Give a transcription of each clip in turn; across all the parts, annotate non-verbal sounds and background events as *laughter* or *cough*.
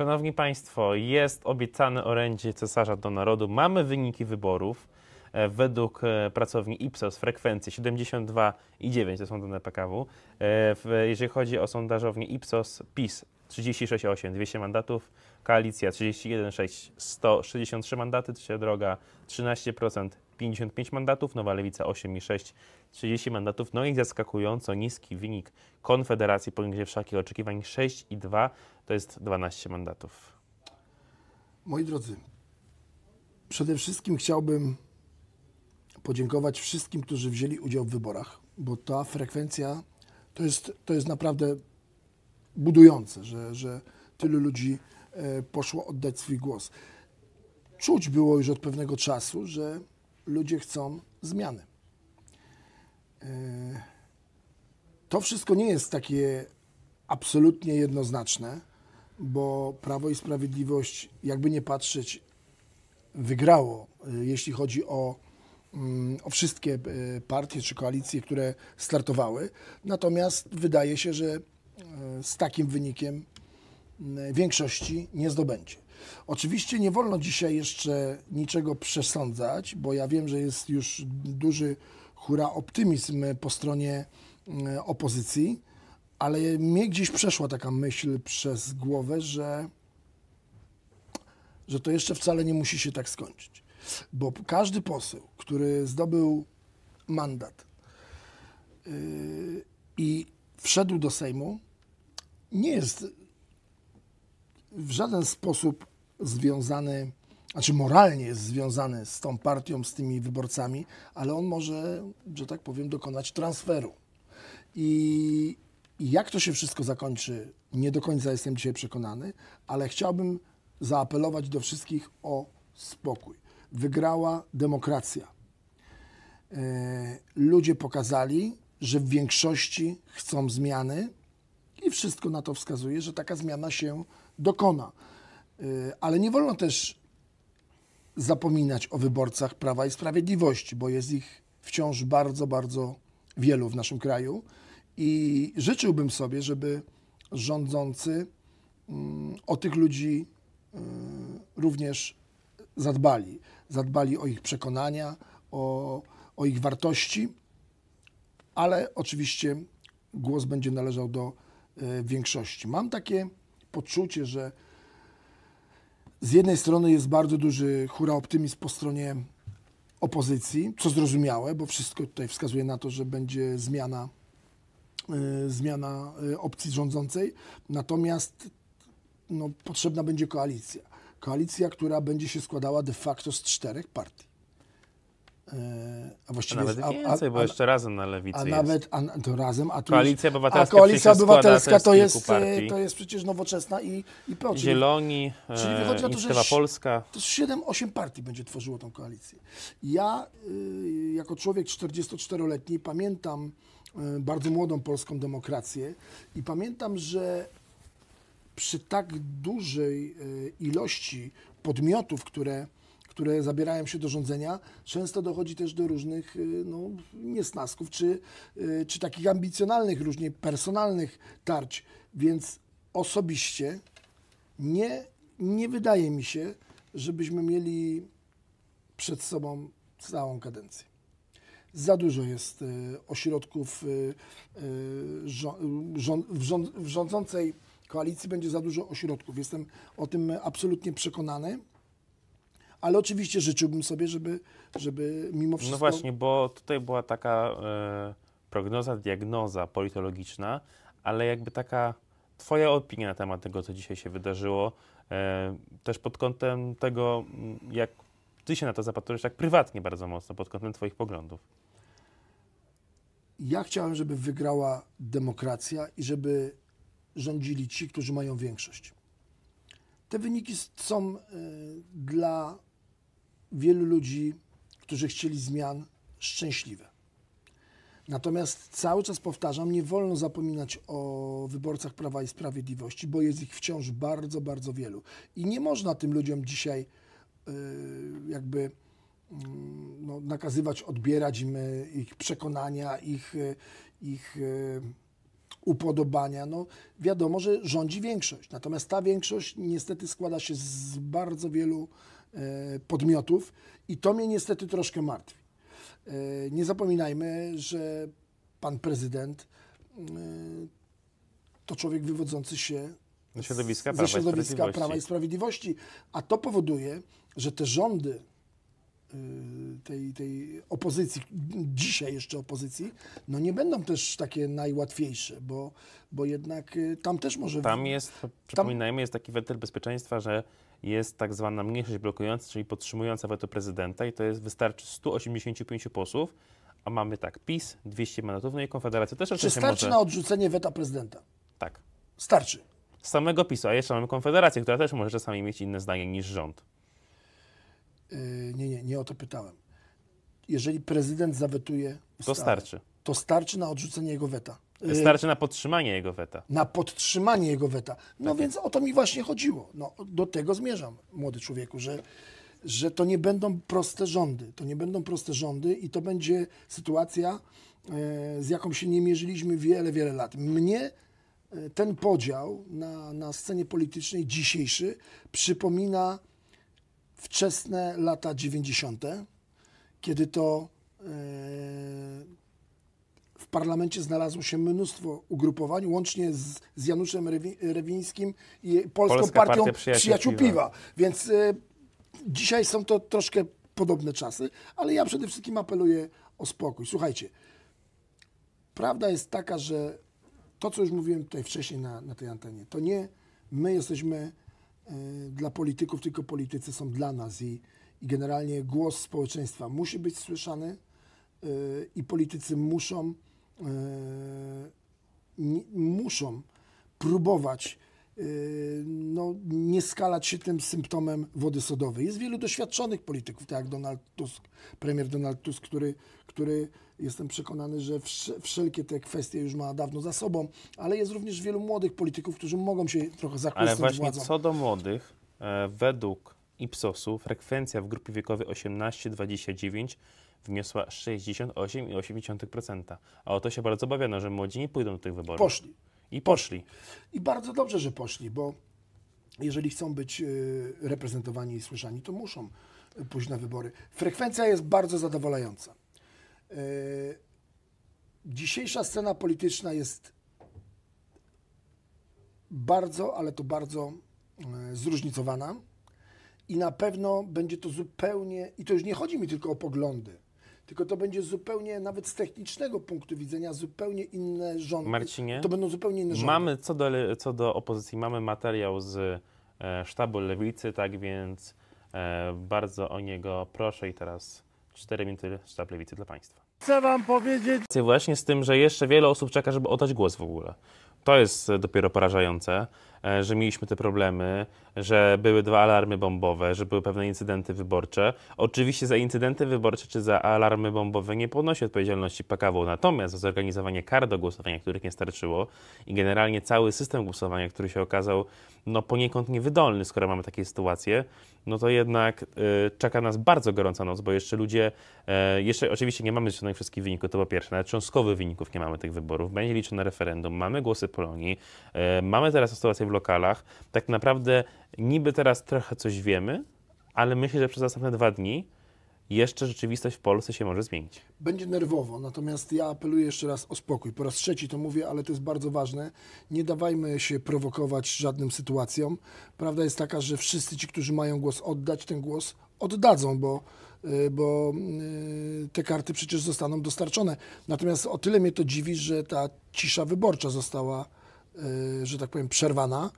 Szanowni Państwo, jest obiecane orędzie cesarza do narodu. Mamy wyniki wyborów. E, według e, pracowni Ipsos frekwencje 72,9 to są dane PKW. E, jeżeli chodzi o sondażownię Ipsos, PiS 36,8, 200 mandatów, koalicja 31,6, 163 mandaty, trzecia droga 13%, 55 mandatów, Nowa Lewica 8,6, 30 mandatów. No i zaskakująco niski wynik Konfederacji poniżej wszelkich oczekiwań 6,2 to jest 12 mandatów. Moi drodzy, przede wszystkim chciałbym podziękować wszystkim, którzy wzięli udział w wyborach, bo ta frekwencja to jest, to jest naprawdę budujące, że, że tylu ludzi e, poszło oddać swój głos. Czuć było już od pewnego czasu, że ludzie chcą zmiany. E, to wszystko nie jest takie absolutnie jednoznaczne, bo Prawo i Sprawiedliwość, jakby nie patrzeć, wygrało, e, jeśli chodzi o, mm, o wszystkie e, partie czy koalicje, które startowały. Natomiast wydaje się, że z takim wynikiem większości nie zdobędzie. Oczywiście nie wolno dzisiaj jeszcze niczego przesądzać, bo ja wiem, że jest już duży hura optymizm po stronie mm, opozycji, ale mnie gdzieś przeszła taka myśl przez głowę, że, że to jeszcze wcale nie musi się tak skończyć. Bo każdy poseł, który zdobył mandat yy, i wszedł do Sejmu, nie jest w żaden sposób związany, znaczy moralnie jest związany z tą partią, z tymi wyborcami, ale on może, że tak powiem, dokonać transferu. I, i jak to się wszystko zakończy, nie do końca jestem dzisiaj przekonany, ale chciałbym zaapelować do wszystkich o spokój. Wygrała demokracja. E, ludzie pokazali, że w większości chcą zmiany i wszystko na to wskazuje, że taka zmiana się dokona. Y, ale nie wolno też zapominać o wyborcach Prawa i Sprawiedliwości, bo jest ich wciąż bardzo, bardzo wielu w naszym kraju. I życzyłbym sobie, żeby rządzący mm, o tych ludzi y, również zadbali. Zadbali o ich przekonania, o, o ich wartości, ale oczywiście głos będzie należał do y, większości. Mam takie poczucie, że z jednej strony jest bardzo duży hura optymizm po stronie opozycji, co zrozumiałe, bo wszystko tutaj wskazuje na to, że będzie zmiana, e, zmiana e, opcji rządzącej. Natomiast no, potrzebna będzie koalicja. Koalicja, która będzie się składała de facto z czterech partii. E, a właściwie... A nawet więcej, a, a, bo jeszcze razem na lewicy A jest. nawet, a, to razem, a tu Koalicja jest, Obywatelska, a koalicja obywatelska to, jest, to jest przecież nowoczesna i, i PO. Czyli, Zieloni, czyli wychodzi na e, to, że Polska. To 7-8 partii będzie tworzyło tą koalicję. Ja y, jako człowiek 44-letni pamiętam e, bardzo młodą polską demokrację i pamiętam, że przy tak dużej ilości podmiotów, które które zabierają się do rządzenia, często dochodzi też do różnych y, no, niesnasków czy, y, czy takich ambicjonalnych, różnie personalnych tarć. Więc osobiście nie, nie wydaje mi się, żebyśmy mieli przed sobą całą kadencję. Za dużo jest y, ośrodków w rządzącej koalicji, będzie za dużo ośrodków. Jestem o tym absolutnie przekonany ale oczywiście życzyłbym sobie, żeby, żeby mimo no wszystko... No właśnie, bo tutaj była taka e, prognoza, diagnoza politologiczna, ale jakby taka twoja opinia na temat tego, co dzisiaj się wydarzyło, e, też pod kątem tego, mm, jak ty się na to zapatrujesz tak prywatnie bardzo mocno, pod kątem twoich poglądów. Ja chciałem, żeby wygrała demokracja i żeby rządzili ci, którzy mają większość. Te wyniki są e, dla wielu ludzi, którzy chcieli zmian, szczęśliwe. Natomiast cały czas powtarzam, nie wolno zapominać o wyborcach Prawa i Sprawiedliwości, bo jest ich wciąż bardzo, bardzo wielu. I nie można tym ludziom dzisiaj yy, jakby mm, no, nakazywać, odbierać im y, ich przekonania, ich, y, ich y, upodobania. No, wiadomo, że rządzi większość. Natomiast ta większość niestety składa się z bardzo wielu E, podmiotów i to mnie niestety troszkę martwi. E, nie zapominajmy, że pan prezydent e, to człowiek wywodzący się ze środowiska, Prawa, ze środowiska i Prawa i Sprawiedliwości, a to powoduje, że te rządy tej, tej opozycji, dzisiaj jeszcze opozycji, no nie będą też takie najłatwiejsze, bo, bo jednak tam też może... Tam jest, przypominajmy, jest taki wetel bezpieczeństwa, że jest tak zwana mniejszość blokująca, czyli podtrzymująca weto prezydenta i to jest wystarczy 185 posłów, a mamy tak PiS, 200 mandatów, no i Konfederacja też Czy starczy na odrzucenie weta prezydenta? Tak. Starczy. Z samego PiSu, a jeszcze mamy Konfederację, która też może czasami mieć inne zdanie niż rząd. Yy, nie, nie, nie o to pytałem. Jeżeli prezydent zawetuje ustawę, to starczy. To starczy na odrzucenie jego weta. Wystarczy na podtrzymanie jego weta. Na podtrzymanie jego weta. No tak więc o to mi właśnie chodziło. No, do tego zmierzam, młody człowieku, że, że to nie będą proste rządy. To nie będą proste rządy i to będzie sytuacja, e, z jaką się nie mierzyliśmy wiele, wiele lat. Mnie e, ten podział na, na scenie politycznej dzisiejszy przypomina wczesne lata 90., kiedy to e, parlamencie znalazło się mnóstwo ugrupowań, łącznie z, z Januszem Rewińskim i Polską Polska Partią Przyjaciół, Przyjaciół Piwa. Piwa. Więc y, dzisiaj są to troszkę podobne czasy, ale ja przede wszystkim apeluję o spokój. Słuchajcie, prawda jest taka, że to, co już mówiłem tutaj wcześniej na, na tej antenie, to nie my jesteśmy e, dla polityków, tylko politycy są dla nas i, i generalnie głos społeczeństwa musi być słyszany e, i politycy muszą E, muszą próbować e, no, nie skalać się tym symptomem wody sodowej. Jest wielu doświadczonych polityków, tak jak Donald Tusk, premier Donald Tusk, który, który jestem przekonany, że wszelkie te kwestie już ma dawno za sobą, ale jest również wielu młodych polityków, którzy mogą się trochę zakłócić. Ale właśnie władzą. co do młodych, e, według Ipsosu frekwencja w grupie wiekowej 18-29 wyniosła 68,8%. A o to się bardzo obawiano, że młodzi nie pójdą do tych wyborów. Poszli. I poszli. I bardzo dobrze, że poszli, bo jeżeli chcą być e, reprezentowani i słyszani, to muszą e, pójść na wybory. Frekwencja jest bardzo zadowalająca. E, dzisiejsza scena polityczna jest bardzo, ale to bardzo zróżnicowana i na pewno będzie to zupełnie, i to już nie chodzi mi tylko o poglądy, tylko to będzie zupełnie, nawet z technicznego punktu widzenia, zupełnie inne rządy. Marcinie, to będą zupełnie inne rządy. Mamy, co do, co do opozycji, mamy materiał z e, sztabu lewicy, tak więc e, bardzo o niego proszę i teraz 4 minuty sztab lewicy dla Państwa. Chcę Wam powiedzieć... Właśnie z tym, że jeszcze wiele osób czeka, żeby oddać głos w ogóle. To jest dopiero porażające. E, że mieliśmy te problemy, że były dwa alarmy bombowe, że były pewne incydenty wyborcze. Oczywiście za incydenty wyborcze czy za alarmy bombowe nie ponosi odpowiedzialności PKW, natomiast za zorganizowanie kar do głosowania, których nie starczyło i generalnie cały system głosowania, który się okazał no, poniekąd niewydolny, skoro mamy takie sytuacje, no to jednak y, czeka nas bardzo gorąca noc, bo jeszcze ludzie, y, jeszcze oczywiście nie mamy żadnych wszystkich wyników, to po pierwsze, nawet cząstkowych wyników nie mamy tych wyborów, będzie liczone referendum, mamy głosy Polonii, y, mamy teraz sytuację w w lokalach. Tak naprawdę niby teraz trochę coś wiemy, ale myślę, że przez następne dwa dni jeszcze rzeczywistość w Polsce się może zmienić. Będzie nerwowo, natomiast ja apeluję jeszcze raz o spokój. Po raz trzeci to mówię, ale to jest bardzo ważne. Nie dawajmy się prowokować żadnym sytuacjom. Prawda jest taka, że wszyscy ci, którzy mają głos oddać, ten głos oddadzą, bo, y, bo y, te karty przecież zostaną dostarczone. Natomiast o tyle mnie to dziwi, że ta cisza wyborcza została E, że tak powiem, przerwana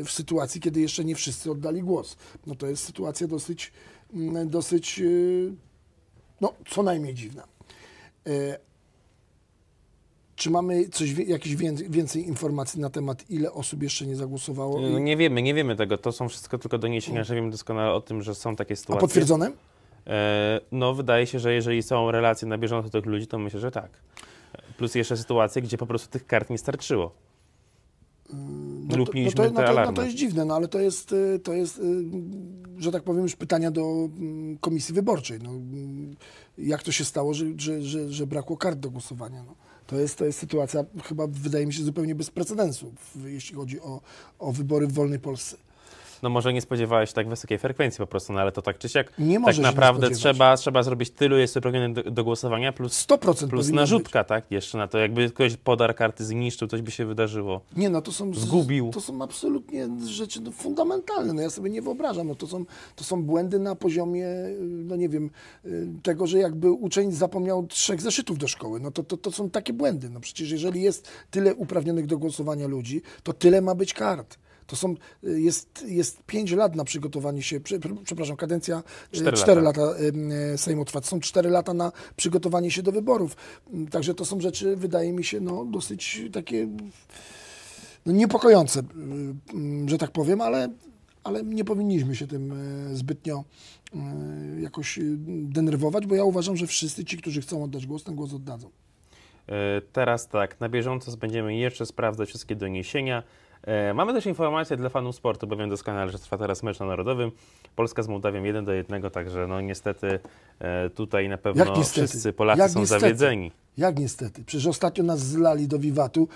e, w sytuacji, kiedy jeszcze nie wszyscy oddali głos. No to jest sytuacja dosyć, mm, dosyć e, no, co najmniej dziwna. Czy mamy coś, jakieś więcej informacji na temat, ile osób jeszcze nie zagłosowało? No, nie wiemy, nie wiemy tego. To są wszystko tylko doniesienia, że wiemy doskonale o tym, że są takie sytuacje. A potwierdzone? No, wydaje się, że jeżeli są relacje na bieżąco tych ludzi, to myślę, że tak. Plus jeszcze sytuacje, gdzie po prostu tych kart nie starczyło lub no to, no to, te alarmy. No to jest dziwne, no ale to jest, y, to jest, y, że tak powiem, już pytania do mm, komisji wyborczej. No, y, jak to się stało, że, że, że, że brakło kart do głosowania? No. To jest, to jest sytuacja chyba, wydaje mi się, zupełnie bez precedensu, jeśli chodzi o, o wybory w wolnej Polsce. No może nie spodziewałeś się tak wysokiej frekwencji po prostu, no ale to tak czy siak. Nie tak naprawdę trzeba, trzeba zrobić tylu jest uprawnionych do, do, głosowania plus 100% plus narzutka, być. tak? Jeszcze na to jakby ktoś podar karty zniszczył, coś by się wydarzyło. Nie, no to są zgubił. To są absolutnie rzeczy no, fundamentalne. No ja sobie nie wyobrażam, no to są, to są błędy na poziomie y, no nie wiem, y, tego, że jakby uczeń zapomniał trzech zeszytów do szkoły. No to, to, to są takie błędy. No przecież jeżeli jest tyle uprawnionych do głosowania ludzi, to tyle ma być kart. To są, y, jest, jest 5 lat na przygotowanie się, przepraszam, kadencja 4, y, 4 lata. lata y, Sejmu trwa, to są 4 lata na przygotowanie się do wyborów. Mm, także to są rzeczy, wydaje mi się, no, dosyć takie no, niepokojące, mm, że tak powiem, ale, ale nie powinniśmy się tym zbytnio jakoś denerwować, bo ja uważam, że wszyscy ci, którzy chcą oddać głos, ten głos oddadzą. E, teraz tak, na bieżąco będziemy jeszcze sprawdzać wszystkie doniesienia. E, mamy też informację dla fanów sportu, bo wiem doskonale, że trwa teraz mecz na Narodowym. Polska z Mołdawią 1 do 1, także no niestety e, tutaj na pewno Jak niestety? wszyscy Polacy Jak są niestety? zawiedzeni. Jak niestety? Przecież ostatnio nas zlali do wiwatu.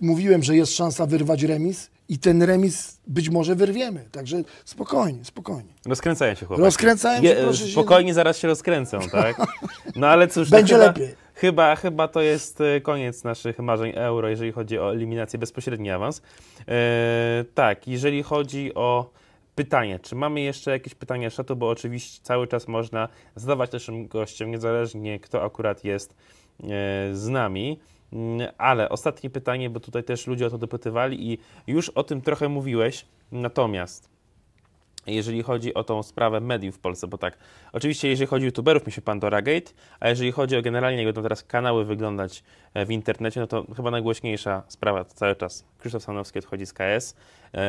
Mówiłem, że jest szansa wyrwać remis i ten remis być może wyrwiemy. Także spokojnie, spokojnie. Rozkręcają się chłopaki. Rozkręcają się, Je, proszę Spokojnie, się... zaraz się rozkręcą, tak? *laughs* No ale cóż... Będzie chyba... lepiej chyba, chyba to jest e, koniec naszych marzeń euro, jeżeli chodzi o eliminację bezpośredni awans. E, tak, jeżeli chodzi o pytanie, czy mamy jeszcze jakieś pytania szatu, bo oczywiście cały czas można zadawać naszym gościom, niezależnie kto akurat jest e, z nami. Mm, ale ostatnie pytanie, bo tutaj też ludzie o to dopytywali i już o tym trochę mówiłeś, natomiast jeżeli chodzi o tą sprawę mediów w Polsce, bo tak, oczywiście jeżeli chodzi o youtuberów, mi się Pandora Gate, a jeżeli chodzi o generalnie, jak będą teraz kanały wyglądać e, w internecie, no to chyba najgłośniejsza sprawa cały czas. Krzysztof Sanowski odchodzi z KS, e,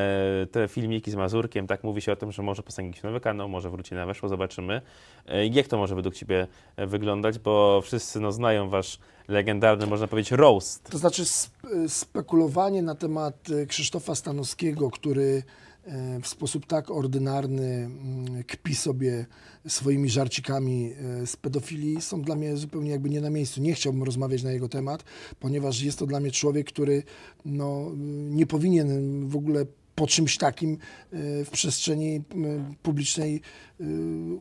te filmiki z Mazurkiem, tak mówi się o tym, że może postanie nowy kanał, może wróci na Weszło, zobaczymy. E, jak to może według Ciebie wyglądać, bo wszyscy no, znają Wasz legendarny, można powiedzieć, roast. To znaczy spekulowanie na temat Krzysztofa Stanowskiego, który E, w sposób tak ordynarny mm, kpi sobie swoimi żarcikami e, z pedofilii, są dla mnie zupełnie jakby nie na miejscu. Nie chciałbym rozmawiać na jego temat, ponieważ jest to dla mnie człowiek, który no, e, nie powinien w ogóle po czymś takim w przestrzeni publicznej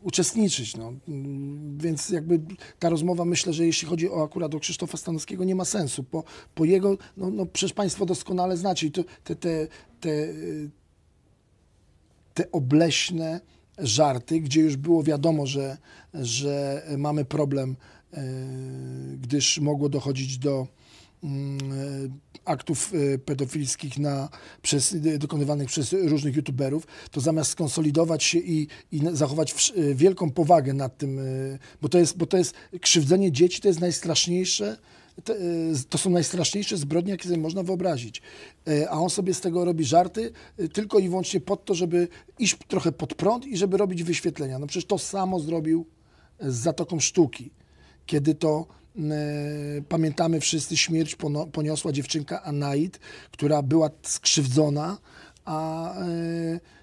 uczestniczyć. No. Mm, więc jakby ta rozmowa, myślę, że jeśli chodzi o akurat o Krzysztofa Stanowskiego, nie ma sensu. Po, po jego, no, no przecież Państwo doskonale znacie i to, te, te, te, te obleśne żarty, gdzie już było wiadomo, że, że mamy problem, e, gdyż mogło dochodzić do mm, e, aktów e, pedofilskich na, przez, dokonywanych przez różnych youtuberów, to zamiast skonsolidować się i, i zachować w, wielką powagę nad tym, bo to, jest, bo to jest krzywdzenie dzieci, to jest najstraszniejsze, E, to są najstraszniejsze zbrodnie, jakie sobie można wyobrazić. E, a on sobie z tego robi żarty e, tylko i wyłącznie pod to, żeby iść trochę pod prąd i żeby robić wyświetlenia. No przecież to samo zrobił z Zatoką Sztuki, kiedy to pamiętamy wszyscy śmierć poniosła dziewczynka Anait, która była skrzywdzona, a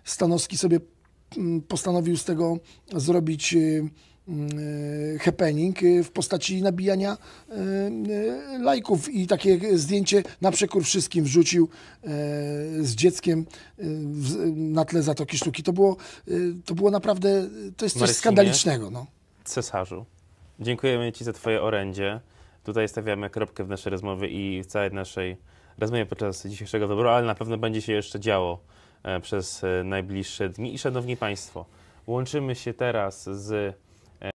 Stanowski sobie postanowił z tego zrobić Y, happening y, w postaci nabijania y, lajków i takie zdjęcie na przekór wszystkim wrzucił z dzieckiem na tle Zatoki Sztuki. To było, to było naprawdę, to jest coś skandalicznego. No. Cesarzu, dziękujemy Ci za Twoje orędzie. Tutaj stawiamy kropkę w naszej rozmowie i w całej naszej rozmowie podczas dzisiejszego wyboru, ale na pewno będzie się jeszcze działo e, przez e, najbliższe dni. I Szanowni Państwo, łączymy się teraz z